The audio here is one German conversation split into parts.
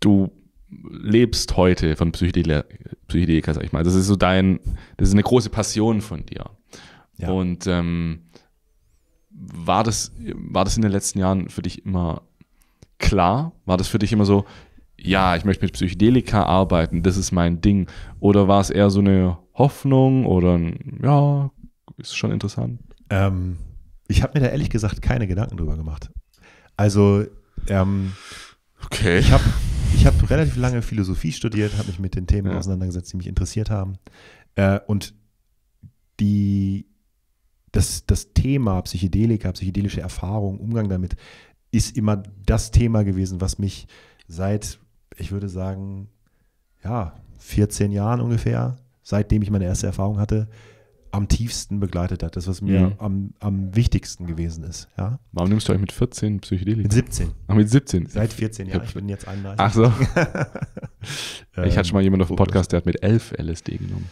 du lebst heute von Psychedelika, Psychedelika, sag ich mal. Das ist so dein, das ist eine große Passion von dir. Ja. Und ähm, war, das, war das in den letzten Jahren für dich immer klar? War das für dich immer so, ja, ich möchte mit Psychedelika arbeiten, das ist mein Ding? Oder war es eher so eine Hoffnung oder ein, ja, ist schon interessant? Ähm, ich habe mir da ehrlich gesagt keine Gedanken drüber gemacht. Also, ähm, okay. ich habe ich habe relativ lange Philosophie studiert, habe mich mit den Themen ja. auseinandergesetzt, die mich interessiert haben. Äh, und die, das, das Thema Psychedelika, psychedelische Erfahrung, Umgang damit, ist immer das Thema gewesen, was mich seit, ich würde sagen, ja, 14 Jahren ungefähr, seitdem ich meine erste Erfahrung hatte, am tiefsten begleitet hat, das, was mir mhm. am, am wichtigsten gewesen ist. Ja? Warum nimmst du euch mit 14 Psychedelika? Mit 17. Ach, mit 17? Seit 14, ja, ich bin jetzt 31. Ach so. ich hatte schon mal jemanden auf dem ähm, Podcast, der hat mit 11 LSD genommen.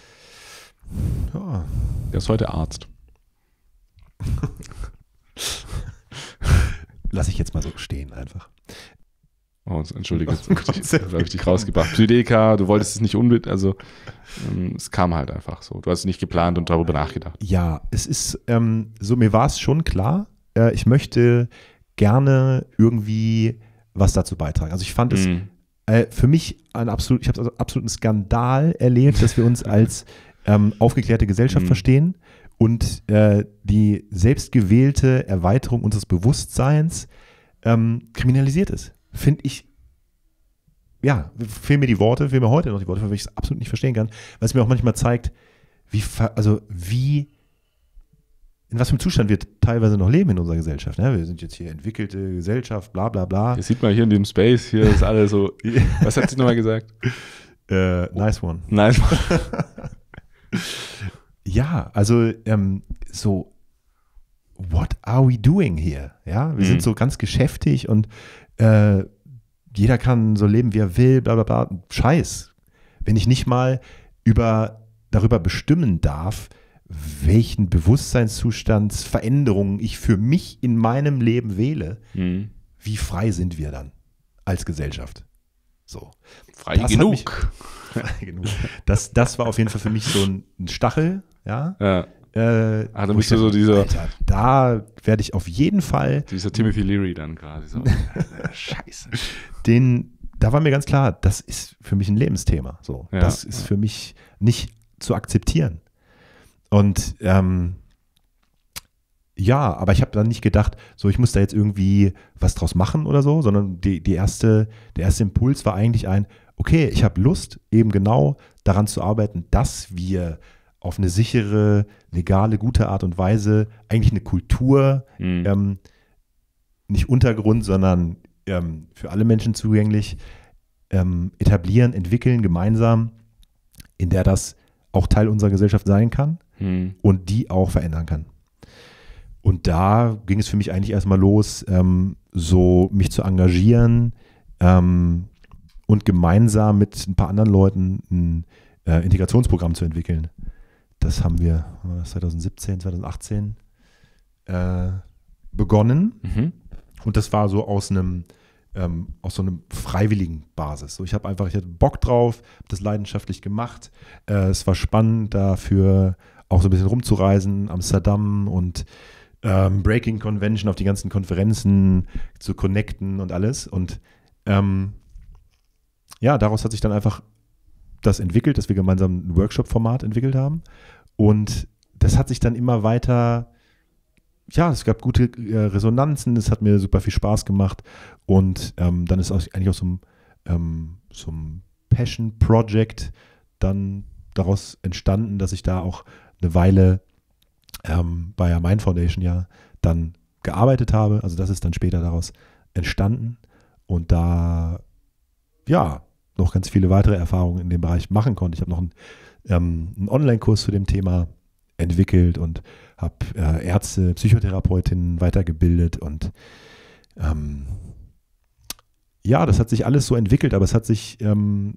Ja. Der ist heute Arzt. Lass ich jetzt mal so stehen einfach. Oh, entschuldige, oh jetzt habe ich dich rausgebracht. Psydeka, du wolltest es nicht unbedingt, also ähm, es kam halt einfach so. Du hast es nicht geplant und darüber nachgedacht. Ja, es ist ähm, so, mir war es schon klar, äh, ich möchte gerne irgendwie was dazu beitragen. Also ich fand es mhm. äh, für mich ein absolut, ich habe also absoluten Skandal erlebt, dass wir uns als ähm, aufgeklärte Gesellschaft mm. verstehen und äh, die selbstgewählte Erweiterung unseres Bewusstseins ähm, kriminalisiert ist finde ich, ja, fehlen mir die Worte, fehlen mir heute noch die Worte, weil ich es absolut nicht verstehen kann, weil es mir auch manchmal zeigt, wie, also wie, in was für einem Zustand wir teilweise noch leben in unserer Gesellschaft. Ne? Wir sind jetzt hier entwickelte Gesellschaft, bla bla bla. Das sieht man hier in dem Space, hier ist alles so. was hat sie nochmal gesagt? Äh, nice one. Nice one. ja, also ähm, so, what are we doing here? Ja, wir mhm. sind so ganz geschäftig und äh, jeder kann so leben, wie er will, bla bla bla. Scheiß. Wenn ich nicht mal über, darüber bestimmen darf, welchen Bewusstseinszustandsveränderungen ich für mich in meinem Leben wähle, mhm. wie frei sind wir dann als Gesellschaft? So. Frei das genug. Mich, frei genug. Das, das war auf jeden Fall für mich so ein, ein Stachel, ja. ja. Äh, ah, dann bist du so dieser. Alter, da werde ich auf jeden Fall. Dieser Timothy Leary dann quasi. So. Äh, Scheiße. Den, da war mir ganz klar, das ist für mich ein Lebensthema. So. Ja, das ist für mich nicht zu akzeptieren. Und ähm, ja, aber ich habe dann nicht gedacht, so ich muss da jetzt irgendwie was draus machen oder so, sondern die, die erste, der erste Impuls war eigentlich ein, okay, ich habe Lust, eben genau daran zu arbeiten, dass wir auf eine sichere, legale, gute Art und Weise eigentlich eine Kultur, mhm. ähm, nicht Untergrund, sondern ähm, für alle Menschen zugänglich, ähm, etablieren, entwickeln, gemeinsam, in der das auch Teil unserer Gesellschaft sein kann mhm. und die auch verändern kann. Und da ging es für mich eigentlich erstmal los, ähm, so mich zu engagieren ähm, und gemeinsam mit ein paar anderen Leuten ein äh, Integrationsprogramm zu entwickeln das haben wir 2017, äh, 2018 äh, begonnen. Mhm. Und das war so aus einem ähm, aus so einem freiwilligen Basis. So, ich habe einfach, ich hatte Bock drauf, habe das leidenschaftlich gemacht. Äh, es war spannend, dafür auch so ein bisschen rumzureisen, Amsterdam und ähm, Breaking Convention auf die ganzen Konferenzen zu connecten und alles. Und ähm, ja, daraus hat sich dann einfach das entwickelt, dass wir gemeinsam ein Workshop-Format entwickelt haben. Und das hat sich dann immer weiter, ja, es gab gute äh, Resonanzen, es hat mir super viel Spaß gemacht. Und ähm, dann ist eigentlich auch so, ähm, so einem, Passion Project dann daraus entstanden, dass ich da auch eine Weile ähm, bei der Mind Foundation ja dann gearbeitet habe. Also das ist dann später daraus entstanden. Und da, ja, noch ganz viele weitere Erfahrungen in dem Bereich machen konnte. Ich habe noch einen, ähm, einen Online-Kurs zu dem Thema entwickelt und habe äh, Ärzte, Psychotherapeutinnen weitergebildet und ähm, ja, das hat sich alles so entwickelt, aber es hat sich, ähm,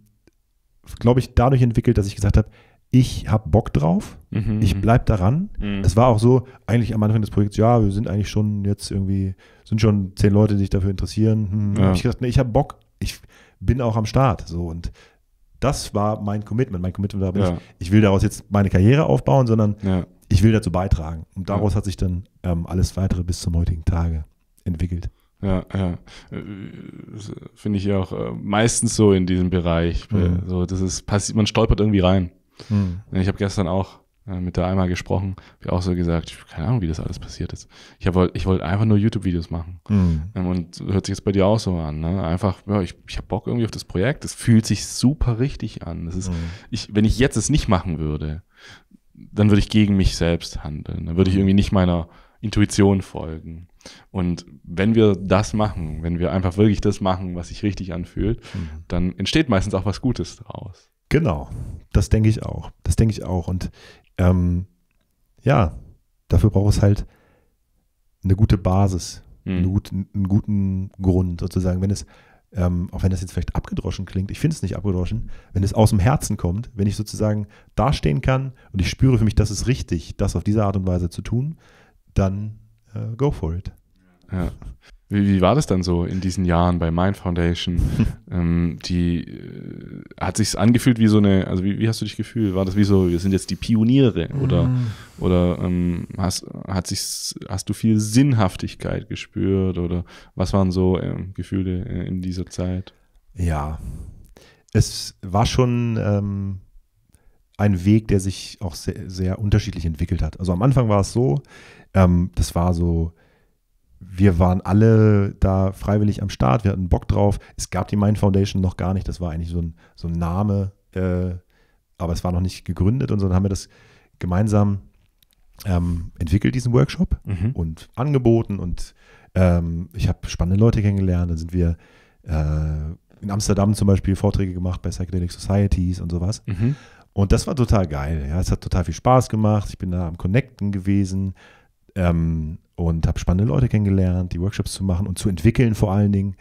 glaube ich, dadurch entwickelt, dass ich gesagt habe, ich habe Bock drauf, mhm, ich mhm. bleibe daran. Mhm. Es war auch so, eigentlich am Anfang des Projekts, ja, wir sind eigentlich schon jetzt irgendwie, sind schon zehn Leute, die sich dafür interessieren. Hm, ja. hab ich gesagt, nee, ich habe Bock, ich, bin auch am Start. So und das war mein Commitment. Mein Commitment war ja. nicht, ich will daraus jetzt meine Karriere aufbauen, sondern ja. ich will dazu beitragen. Und daraus ja. hat sich dann ähm, alles weitere bis zum heutigen Tage entwickelt. Ja, ja. Finde ich auch äh, meistens so in diesem Bereich. Mhm. So, das ist passiert, man stolpert irgendwie rein. Mhm. Ich habe gestern auch äh, mit der einmal gesprochen, wie auch so gesagt, ich keine Ahnung, wie das alles passiert ist. Ich wollte ich wollt einfach nur YouTube-Videos machen. Mhm. Ähm, und hört sich jetzt bei dir auch so an. Ne? Einfach, ja, ich, ich habe Bock irgendwie auf das Projekt. Es fühlt sich super richtig an. Das ist, mhm. ich, wenn ich jetzt es nicht machen würde, dann würde ich gegen mich selbst handeln. Dann würde ich mhm. irgendwie nicht meiner Intuition folgen. Und wenn wir das machen, wenn wir einfach wirklich das machen, was sich richtig anfühlt, mhm. dann entsteht meistens auch was Gutes daraus. Genau, das denke ich auch. Das denke ich auch. Und ähm, ja, dafür braucht es halt eine gute Basis, mhm. einen, guten, einen, guten, Grund sozusagen. Wenn es, ähm, auch wenn das jetzt vielleicht abgedroschen klingt, ich finde es nicht abgedroschen, wenn es aus dem Herzen kommt, wenn ich sozusagen dastehen kann und ich spüre für mich, das ist richtig, das auf diese Art und Weise zu tun, dann äh, go for it. Wie, wie, war das dann so in diesen Jahren bei Mind Foundation? ähm, die äh, hat sich angefühlt wie so eine, also wie, wie, hast du dich gefühlt? War das wie so, wir sind jetzt die Pioniere oder mm. oder ähm, hast hat sich hast du viel Sinnhaftigkeit gespürt oder was waren so ähm, Gefühle äh, in dieser Zeit? Ja, es war schon ähm, ein Weg, der sich auch sehr, sehr unterschiedlich entwickelt hat. Also am Anfang war es so, ähm, das war so wir waren alle da freiwillig am Start, wir hatten Bock drauf. Es gab die Mind Foundation noch gar nicht, das war eigentlich so ein, so ein Name, äh, aber es war noch nicht gegründet und so. Dann haben wir das gemeinsam ähm, entwickelt, diesen Workshop mhm. und angeboten und ähm, ich habe spannende Leute kennengelernt. Dann sind wir äh, in Amsterdam zum Beispiel Vorträge gemacht bei Psychedelic Societies und sowas. Mhm. Und das war total geil. Ja, es hat total viel Spaß gemacht. Ich bin da am Connecten gewesen. Ähm, und habe spannende Leute kennengelernt, die Workshops zu machen und zu entwickeln vor allen Dingen,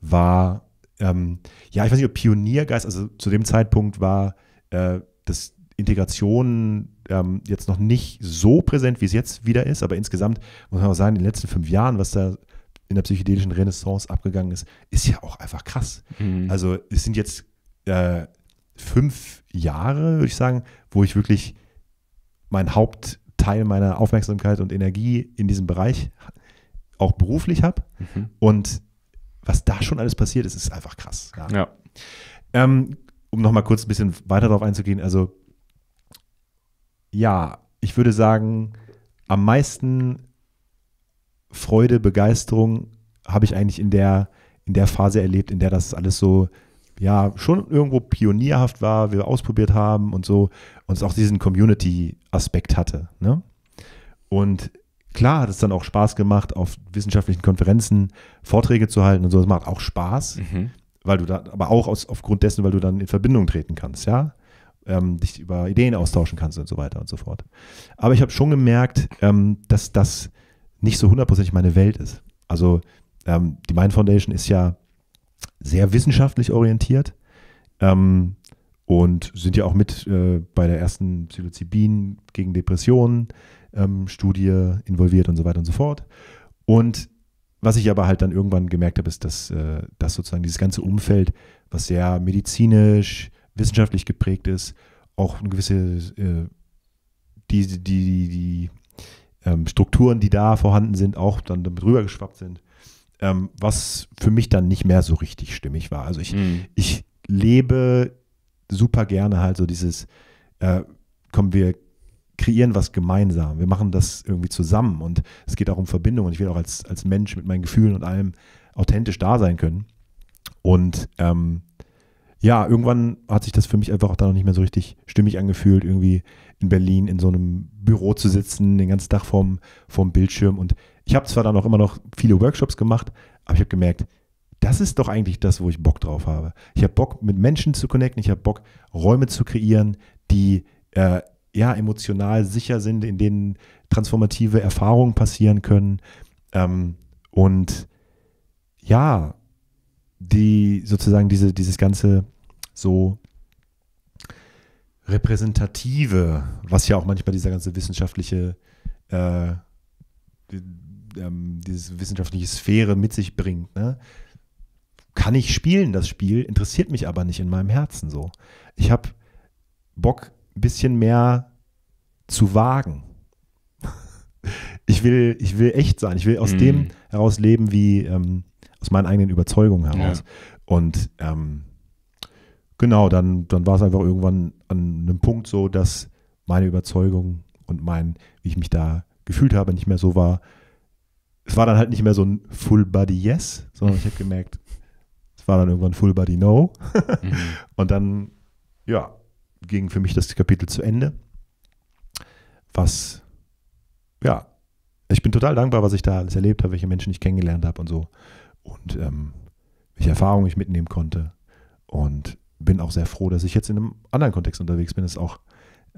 war, ähm, ja, ich weiß nicht, ob Pioniergeist, also zu dem Zeitpunkt war äh, das Integration ähm, jetzt noch nicht so präsent, wie es jetzt wieder ist, aber insgesamt muss man auch sagen, in den letzten fünf Jahren, was da in der psychedelischen Renaissance abgegangen ist, ist ja auch einfach krass. Mhm. Also es sind jetzt äh, fünf Jahre, würde ich sagen, wo ich wirklich mein Haupt Teil meiner Aufmerksamkeit und Energie in diesem Bereich auch beruflich habe. Mhm. Und was da schon alles passiert ist, ist einfach krass. Ja. ja. Ähm, um nochmal kurz ein bisschen weiter darauf einzugehen, also ja, ich würde sagen, am meisten Freude, Begeisterung habe ich eigentlich in der, in der Phase erlebt, in der das alles so ja schon irgendwo pionierhaft war, wir ausprobiert haben und so, uns auch diesen Community-Aspekt hatte. Ne? Und klar hat es dann auch Spaß gemacht, auf wissenschaftlichen Konferenzen Vorträge zu halten und so. Das macht auch Spaß, mhm. weil du da, aber auch aus, aufgrund dessen, weil du dann in Verbindung treten kannst, ja. Ähm, dich über Ideen austauschen kannst und so weiter und so fort. Aber ich habe schon gemerkt, ähm, dass das nicht so hundertprozentig meine Welt ist. Also ähm, die Mind Foundation ist ja sehr wissenschaftlich orientiert ähm, und sind ja auch mit äh, bei der ersten Psilocybin gegen Depressionen ähm, Studie involviert und so weiter und so fort. Und was ich aber halt dann irgendwann gemerkt habe, ist, dass, äh, dass sozusagen dieses ganze Umfeld, was sehr medizinisch, wissenschaftlich geprägt ist, auch eine gewisse, äh, die, die, die, die ähm, Strukturen, die da vorhanden sind, auch dann damit rübergeschwappt sind ähm, was für mich dann nicht mehr so richtig stimmig war. Also ich, mhm. ich lebe super gerne halt so dieses, äh, komm, wir kreieren was gemeinsam, wir machen das irgendwie zusammen und es geht auch um Verbindung und ich will auch als, als Mensch mit meinen Gefühlen und allem authentisch da sein können. Und ähm, ja, irgendwann hat sich das für mich einfach auch dann noch nicht mehr so richtig stimmig angefühlt, irgendwie in Berlin in so einem Büro zu sitzen, den ganzen Tag vorm, vorm Bildschirm und ich habe zwar dann auch immer noch viele Workshops gemacht, aber ich habe gemerkt, das ist doch eigentlich das, wo ich Bock drauf habe. Ich habe Bock, mit Menschen zu connecten, ich habe Bock, Räume zu kreieren, die äh, ja emotional sicher sind, in denen transformative Erfahrungen passieren können. Ähm, und ja, die sozusagen diese, dieses ganze so repräsentative, was ja auch manchmal dieser ganze wissenschaftliche äh, ähm, dieses wissenschaftliche Sphäre mit sich bringt. Ne? Kann ich spielen, das Spiel, interessiert mich aber nicht in meinem Herzen so. Ich habe Bock, ein bisschen mehr zu wagen. Ich will, ich will echt sein. Ich will aus mm. dem mhm. heraus leben, wie ähm, aus meinen eigenen Überzeugungen heraus. Ja. Und ähm, genau, dann, dann war es einfach irgendwann an einem Punkt so, dass meine Überzeugung und mein, wie ich mich da gefühlt habe, nicht mehr so war, es war dann halt nicht mehr so ein Full Body Yes, sondern ich habe gemerkt, es war dann irgendwann Full Body No. mhm. Und dann, ja, ging für mich das Kapitel zu Ende. Was, ja, ich bin total dankbar, was ich da alles erlebt habe, welche Menschen ich kennengelernt habe und so. Und ähm, welche Erfahrungen ich mitnehmen konnte. Und bin auch sehr froh, dass ich jetzt in einem anderen Kontext unterwegs bin. Das ist auch,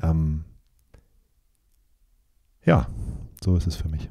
ähm, ja, so ist es für mich.